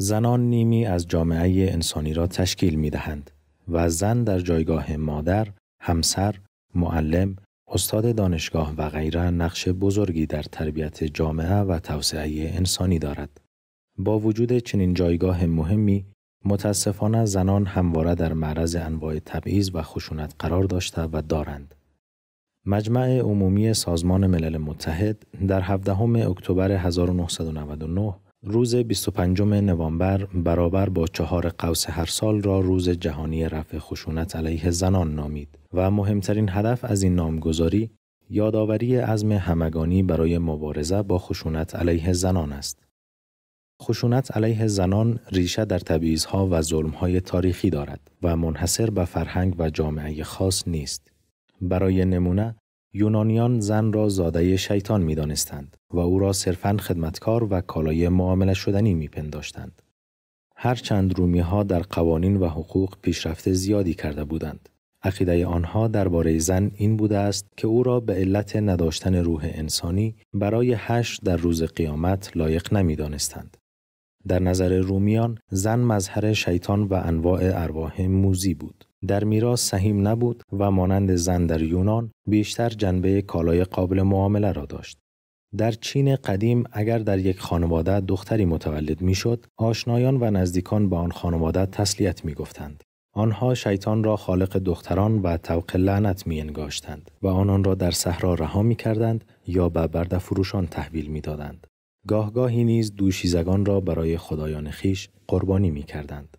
زنان نیمی از جامعه انسانی را تشکیل می دهند و زن در جایگاه مادر، همسر، معلم، استاد دانشگاه و غیره نقش بزرگی در تربیت جامعه و توسعه انسانی دارد. با وجود چنین جایگاه مهمی، متاسفانه زنان همواره در معرض انواع تبعیض و خشونت قرار داشته و دارند. مجمع عمومی سازمان ملل متحد در 17 اکتبر 1999 روز 25 نوامبر برابر با چهار قوس هر سال را روز جهانی رفع خشونت علیه زنان نامید و مهمترین هدف از این نامگذاری یادآوری عزم همگانی برای مبارزه با خشونت علیه زنان است. خشونت علیه زنان ریشه در تبعیضها و ظلمهای تاریخی دارد و منحصر به فرهنگ و جامعه خاص نیست. برای نمونه یونانیان زن را زاده شیطان می دانستند و او را صرفا خدمتکار و کالای معامله شدنی می پنداشتند. هرچند رومی ها در قوانین و حقوق پیشرفت زیادی کرده بودند. عقیده آنها درباره زن این بوده است که او را به علت نداشتن روح انسانی برای هش در روز قیامت لایق نمی دانستند. در نظر رومیان زن مظهر شیطان و انواع ارواح موزی بود. در میرا سهیم نبود و مانند زن در یونان بیشتر جنبه کالای قابل معامله را داشت. در چین قدیم اگر در یک خانواده دختری متولد میشد، آشنایان و نزدیکان به آن خانواده تسلیت گفتند. آنها شیطان را خالق دختران و توق لعنت می انگاشتند و آنان را در صحرا رها می کردند یا به برد فروشان تحویل می دادند. گاهگاهی نیز دوشیزگان را برای خدایان خیش قربانی می کردند.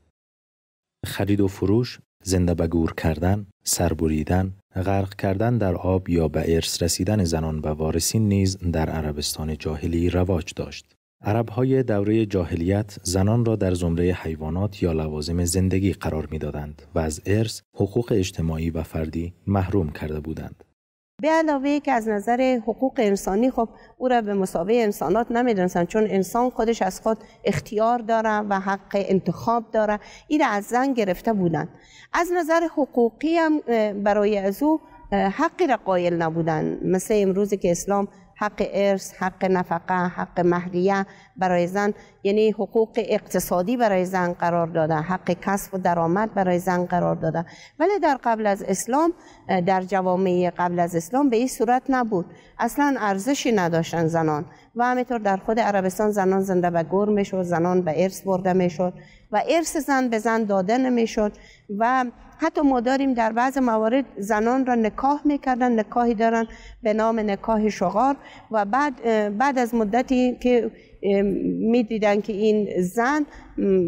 خرید و فروش زنده به گور کردن، سربریدن، غرق کردن در آب یا به ارث رسیدن زنان به وارثین نیز در عربستان جاهلی رواج داشت. عرب های دوره جاهلیت زنان را در زمره حیوانات یا لوازم زندگی قرار میدادند و از ارث حقوق اجتماعی و فردی محروم کرده بودند. به علاوه که از نظر حقوق انسانی خب او را به مساوی انسانات نمیدونستن چون انسان خودش از خود اختیار داره و حق انتخاب داره این از زن گرفته بودن از نظر حقوقی هم برای از او حقی را قائل نبودن مثل امروزی که اسلام حق ارث، حق نفقه، حق مهریه برای زن یعنی حقوق اقتصادی برای زن قرار داده، حق کسب و درآمد برای زن قرار داده. ولی در قبل از اسلام در جوامع قبل از اسلام به این صورت نبود اصلا ارزشی نداشتن زنان و همینطور در خود عربستان زنان زنده به گور میشد زنان به ارث برده میشد و ارث زن به زن داده نمیشد و حتی ما داریم در بعض موارد زنان را نکاح میکردن نکاحی دارن به نام نکاح شغار و بعد بعد از مدتی که میدیدن که این زن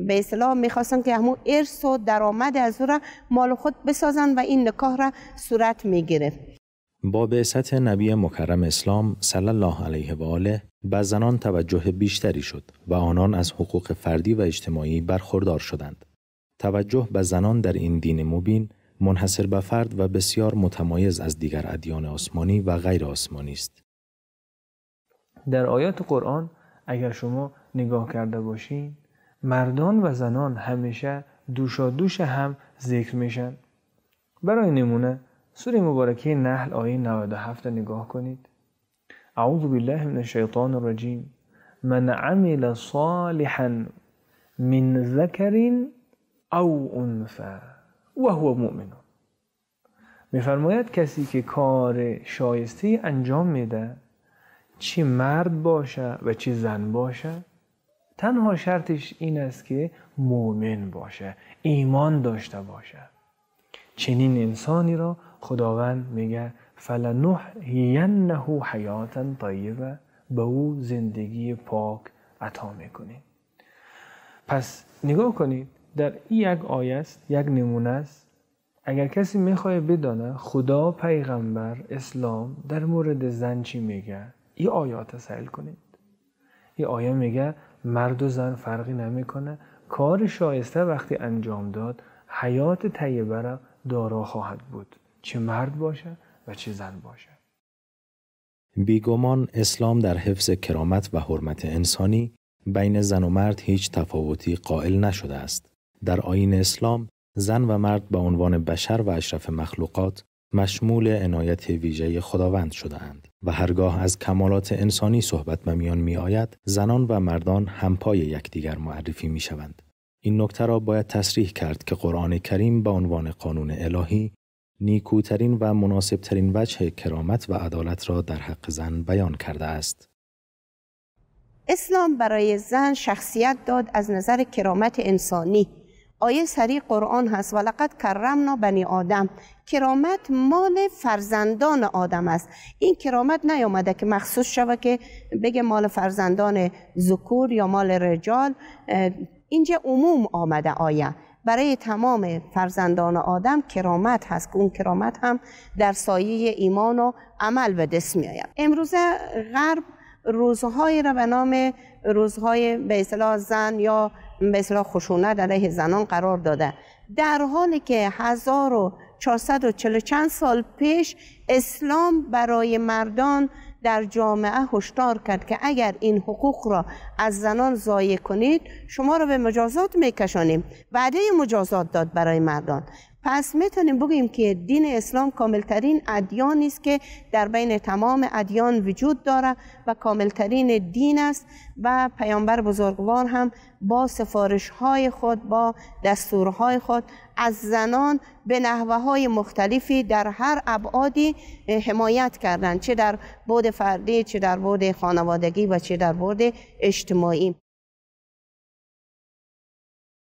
به اصطلاح میخواستن که همون ارث و درآمد از او را مال خود بسازن و این نکاح را صورت میگیره با بعثت نبی مکرم اسلام صلی الله علیه و آله به زنان توجه بیشتری شد و آنان از حقوق فردی و اجتماعی برخوردار شدند. توجه به زنان در این دین مبین منحصر به فرد و بسیار متمایز از دیگر ادیان آسمانی و غیر آسمانی است. در آیات قرآن اگر شما نگاه کرده باشین مردان و زنان همیشه دوشا دوش هم ذکر میشن برای نمونه سوره مبارکه نحل آیه 97 نگاه کنید اعوذ بالله من الشیطان الرجیم من عمل صالحا من ذکر او انثى و هو مؤمن میفرماید کسی که کار شایسته انجام میده چی مرد باشه و چی زن باشه تنها شرطش این است که مؤمن باشه ایمان داشته باشه چنین انسانی را خداوند میگه فلنحینه حیاتا طیبه به او زندگی پاک عطا میکنیم پس نگاه کنید در این یک آیه است یک نمونه است اگر کسی میخواه بدانه خدا پیغمبر اسلام در مورد زن چی میگه این آیات ها کنید این آیه میگه مرد و زن فرقی نمیکنه کار شایسته وقتی انجام داد حیات طیبه را دارا خواهد بود چه مرد باشه و چه زن باشه بیگمان اسلام در حفظ کرامت و حرمت انسانی بین زن و مرد هیچ تفاوتی قائل نشده است در آین اسلام زن و مرد به عنوان بشر و اشرف مخلوقات مشمول عنایت ویژه خداوند شدهاند و هرگاه از کمالات انسانی صحبت به میان می آید زنان و مردان همپای یکدیگر معرفی می شوند. این نکته را باید تصریح کرد که قرآن کریم به عنوان قانون الهی نیکوترین و مناسبترین وجه کرامت و عدالت را در حق زن بیان کرده است. اسلام برای زن شخصیت داد از نظر کرامت انسانی آیه سری قرآن هست ولقد کرمنا بنی آدم کرامت مال فرزندان آدم است این کرامت نیامده که مخصوص شوه که بگه مال فرزندان ذکور یا مال رجال اینجا عموم آمده آیه برای تمام فرزندان آدم کرامت هست که اون کرامت هم در سایه ایمان و عمل به دست می آید امروزه غرب روزهایی را به نام روزهای به اصطلاح زن یا مثلا خشونت علیه زنان قرار داده در حالی که 1440 چند سال پیش اسلام برای مردان در جامعه هشدار کرد که اگر این حقوق را از زنان ضایع کنید شما را به مجازات میکشانیم وعده مجازات داد برای مردان پس میتونیم بگیم که دین اسلام کاملترین ادیان است که در بین تمام ادیان وجود داره و کاملترین دین است و پیامبر بزرگوار هم با سفارش های خود با دستورهای خود از زنان به نحوه های مختلفی در هر ابعادی حمایت کردند چه در بود فردی چه در بود خانوادگی و چه در بود اجتماعی